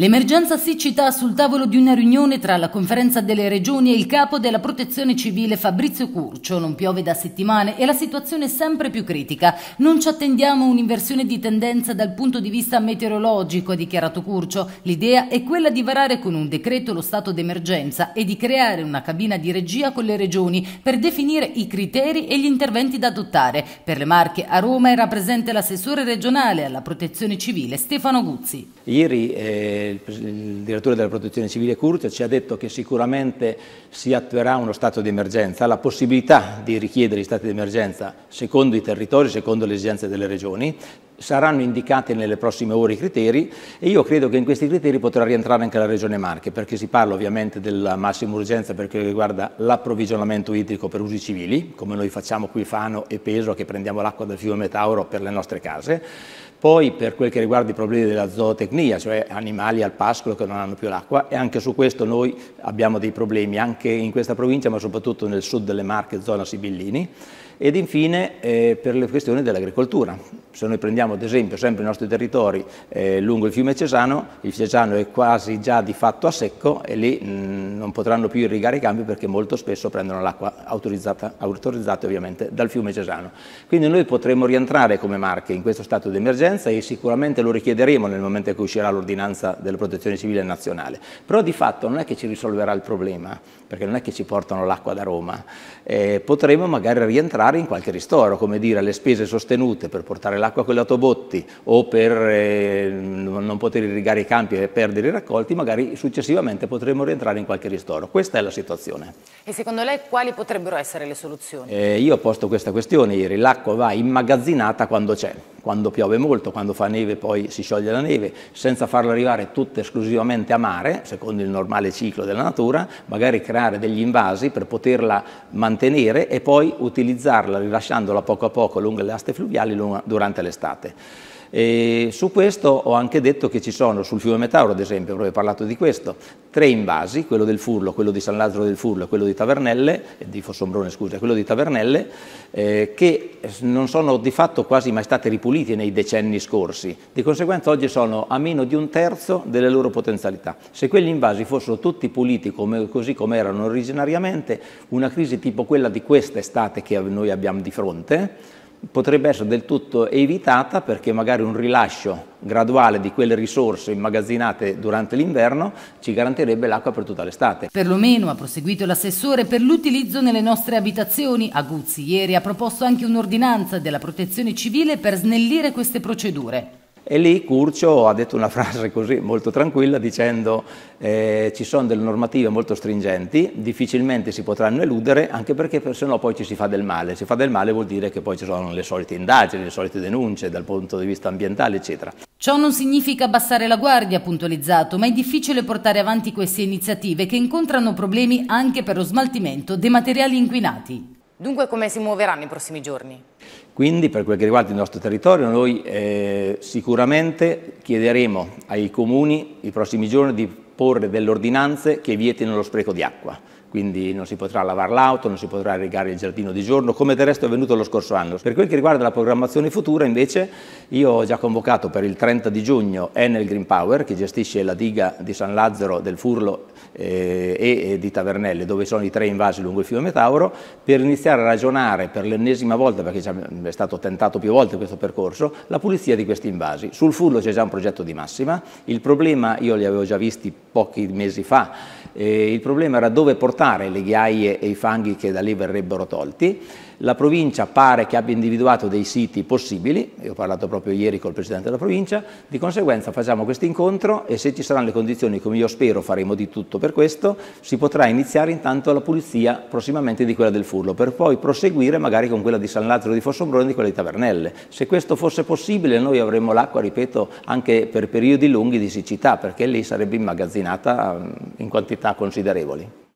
L'emergenza siccità sul tavolo di una riunione tra la conferenza delle regioni e il capo della protezione civile Fabrizio Curcio. Non piove da settimane e la situazione è sempre più critica. Non ci attendiamo un'inversione di tendenza dal punto di vista meteorologico, ha dichiarato Curcio. L'idea è quella di varare con un decreto lo stato d'emergenza e di creare una cabina di regia con le regioni per definire i criteri e gli interventi da adottare. Per le Marche a Roma era presente l'assessore regionale alla protezione civile Stefano Guzzi. Ieri eh il, il direttore della protezione civile Curcio ci ha detto che sicuramente si attuerà uno stato di emergenza, la possibilità di richiedere gli stati di emergenza secondo i territori, secondo le esigenze delle regioni, saranno indicati nelle prossime ore i criteri e io credo che in questi criteri potrà rientrare anche la Regione Marche, perché si parla ovviamente della massima urgenza per quanto riguarda l'approvvigionamento idrico per usi civili, come noi facciamo qui Fano e Peso, che prendiamo l'acqua dal fiume Tauro per le nostre case, poi per quel che riguarda i problemi della zootecnia, cioè animali al pascolo che non hanno più l'acqua e anche su questo noi abbiamo dei problemi, anche in questa provincia ma soprattutto nel sud delle Marche, zona Sibillini, ed infine eh, per le questioni dell'agricoltura. Se noi prendiamo ad esempio sempre i nostri territori eh, lungo il fiume Cesano, il Cesano è quasi già di fatto a secco e lì mh, mm, non potranno più irrigare i campi perché molto spesso prendono l'acqua autorizzata, autorizzata ovviamente dal fiume Cesano. Quindi noi potremo rientrare come Marche in questo stato di emergenza e sicuramente lo richiederemo nel momento in cui uscirà l'ordinanza della protezione civile nazionale. Però di fatto non è che ci risolverà il problema, perché non è che ci portano l'acqua da Roma. Eh, potremo magari rientrare risparmi in qualche ristoro, come dire le spese sostenute per portare l'acqua con gli autobotti o per eh, non poter irrigare i campi e perdere i raccolti, magari successivamente potremo rientrare in qualche ristoro. Questa è la situazione. E secondo lei quali potrebbero essere le soluzioni? Eh, io ho posto questa questione ieri, l'acqua va immagazzinata quando c'è quando piove molto, quando fa neve poi si scioglie la neve, senza farlo arrivare tutto esclusivamente a mare, secondo il normale ciclo della natura, magari creare degli invasi per poterla mantenere e poi utilizzarla rilasciandola poco a poco lungo le aste fluviali durante l'estate. E su questo ho anche detto che ci sono, sul fiume Metauro ad esempio, avrei parlato di questo, tre invasi, quello del Furlo, quello di San Lazzaro del Furlo e quello di Tavernelle, di Fossombrone scusa, quello di Tavernelle, eh, che non sono di fatto quasi mai state ripulite nei decenni scorsi, di conseguenza oggi sono a meno di un terzo delle loro potenzialità. Se quegli invasi fossero tutti puliti come, così come erano originariamente, una crisi tipo quella di quest'estate che noi abbiamo di fronte, potrebbe essere del tutto evitata perché magari un rilascio graduale di quelle risorse immagazzinate durante l'inverno ci garantirebbe l'acqua per tutta l'estate. Per lo meno, ha proseguito l'assessore, per l'utilizzo nelle nostre abitazioni, Aguzzi ieri ha proposto anche un'ordinanza della protezione civile per snellire queste procedure. E lì Curcio ha detto una frase così molto tranquilla dicendo eh, ci sono delle normative molto stringenti, difficilmente si potranno eludere anche perché per, se no poi ci si fa del male. Si fa del male vuol dire che poi ci sono le solite indagini, le solite denunce dal punto di vista ambientale eccetera. Ciò non significa abbassare la guardia, puntualizzato, ma è difficile portare avanti queste iniziative che incontrano problemi anche per lo smaltimento dei materiali inquinati. Dunque come si muoveranno i prossimi giorni? Quindi per quel che riguarda il nostro territorio noi eh, sicuramente chiederemo ai comuni i prossimi giorni di porre delle ordinanze che vietino lo spreco di acqua quindi non si potrà lavare l'auto, non si potrà irrigare il giardino di giorno, come del resto è avvenuto lo scorso anno. Per quel che riguarda la programmazione futura, invece, io ho già convocato per il 30 di giugno Enel Green Power, che gestisce la diga di San Lazzaro, del Furlo eh, e di Tavernelle, dove sono i tre invasi lungo il fiume Metauro, per iniziare a ragionare per l'ennesima volta, perché è stato tentato più volte questo percorso, la pulizia di questi invasi. Sul Furlo c'è già un progetto di massima, il problema, io li avevo già visti pochi mesi fa, eh, il problema era dove portare trasportare le ghiaie e i fanghi che da lì verrebbero tolti. La provincia pare che abbia individuato dei siti possibili, io ho parlato proprio ieri col Presidente della provincia, di conseguenza facciamo questo incontro e se ci saranno le condizioni, come io spero faremo di tutto per questo, si potrà iniziare intanto la pulizia prossimamente di quella del Furlo, per poi proseguire magari con quella di San Lazzaro di Fossombrone e di quella di Tavernelle. Se questo fosse possibile noi avremmo l'acqua, ripeto, anche per periodi lunghi di siccità, perché lì sarebbe immagazzinata mm, in quantità considerevoli.